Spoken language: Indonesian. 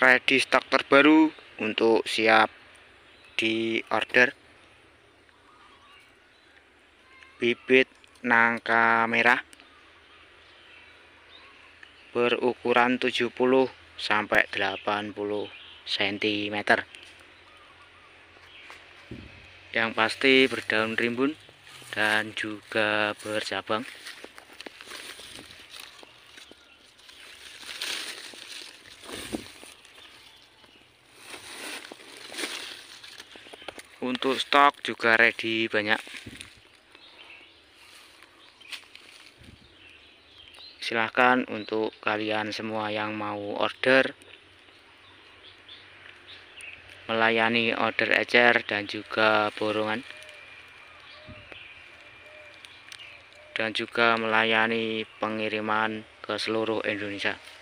ready stock terbaru untuk siap di order bibit nangka merah berukuran 70 sampai 80 cm yang pasti berdaun rimbun dan juga bercabang untuk stok juga ready banyak silahkan untuk kalian semua yang mau order melayani order ecer dan juga borongan dan juga melayani pengiriman ke seluruh Indonesia